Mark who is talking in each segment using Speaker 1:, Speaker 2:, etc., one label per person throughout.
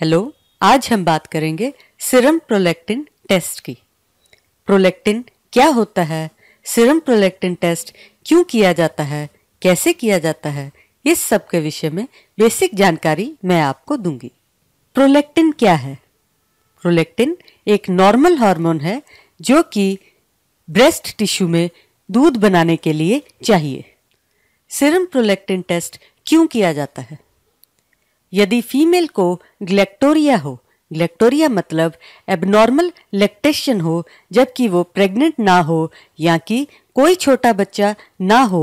Speaker 1: hello आज हम बात करेंगे सिरम प्रोलेक्टिन टेस्ट की प्रोलेक्टिन क्या होता है सिरम प्रोलेक्टिन टेस्ट क्यों किया जाता है कैसे किया जाता है इस सब के विषय में बेसिक जानकारी मैं आपको दूंगी प्रोलेक्टिन क्या है प्रोलेक्टिन एक नॉर्मल हार्मोन है जो कि ब्रेस्ट टिश्यू में दूध बनाने के लिए चाहिए सिरम प्रोलेक्टिन टेस्ट क्यों किया जाता है यदि फीमेल को ग्लैक्टोरिया हो ग्लैक्टोरिया मतलब एबनॉर्मल लैक्टेशन हो जबकि वो प्रेग्नेंट ना हो या कि कोई छोटा बच्चा ना हो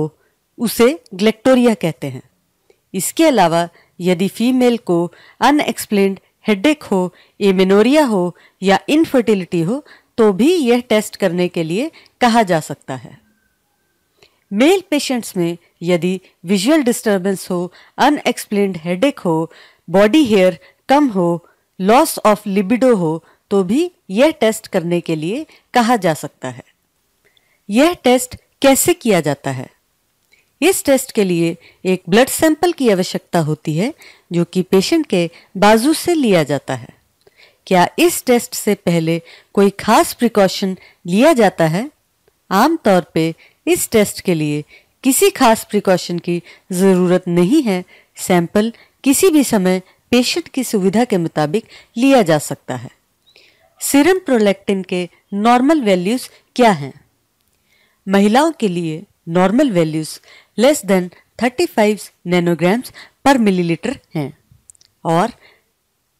Speaker 1: उसे ग्लैक्टोरिया कहते हैं इसके अलावा यदि फीमेल को अनएक्सप्लेन्ड हेडेक हो एमिनोरिया हो या इनफर्टिलिटी हो तो भी यह टेस्ट करने के लिए कहा जा सकता है मेल पेशेंट्स में यदि विजुअल डिस्टरबेंस हो अनएक्सप्लेन्ड हेडेक हो बॉडी हेयर कम हो लॉस ऑफ लिबिडो हो तो भी यह टेस्ट करने के लिए कहा जा सकता है यह टेस्ट कैसे किया जाता है इस टेस्ट के लिए एक ब्लड सैंपल की आवश्यकता होती है जो कि पेशेंट के बाजू से लिया जाता है क्या इस टेस्ट से पहले कोई खास प्रिकॉशन लिया जाता है आमतौर पे इस टेस्ट के लिए किसी खास प्रिकॉशन की ज़रूरत नहीं है सैंपल किसी भी समय पेशेंट की सुविधा के मुताबिक लिया जा सकता है सीरम प्रोलैक्टिन के नॉर्मल वैल्यूज़ क्या हैं महिलाओं के लिए normal values less than 35 nanograms per millilitre हैं और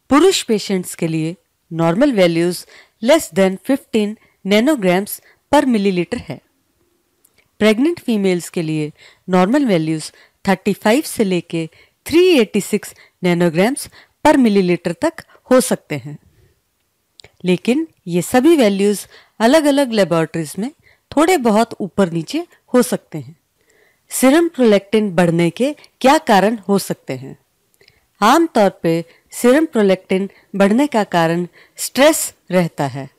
Speaker 1: पुरुष पेशेंट्स के लिए normal values less than 15 nanograms per millilitre है प्रेग्नेंट फीमेल्स के लिए नॉर्मल वैल्यूज 35 से लेके 386 नैनोग्राम्स पर मिलीलीटर तक हो सकते हैं लेकिन ये सभी वैल्यूज अलग अलग लेबोरेटरीज में थोड़े बहुत ऊपर नीचे हो सकते हैं सिरम प्रोलेक्टिन बढ़ने के क्या कारण हो सकते हैं आमतौर पे सिरम प्रोलेक्टिन बढ़ने का कारण स्ट्रेस रहता है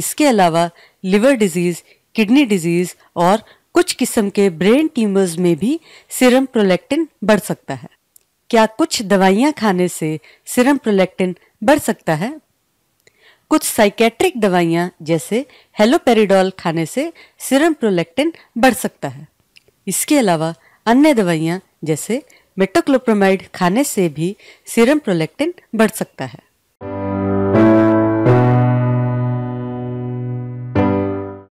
Speaker 1: इसके अलावा लिवर डिजीज़ किडनी डिजीज़ और कुछ किस्म के ब्रेन ट्यूमर्स में भी सीरम प्रोलेक्टिन बढ़ सकता है क्या कुछ दवाइयां खाने से सीरम प्रोलेक्टिन बढ़ सकता है कुछ साइकेट्रिक दवाइयां जैसे हेलोपेरिडॉल खाने से सीरम प्रोलेक्टिन बढ़ सकता है इसके अलावा अन्य दवाइयां जैसे मेटोक्लोप्रोमाइड खाने से भी सीरम प्रोलेक्टिन बढ़ सकता है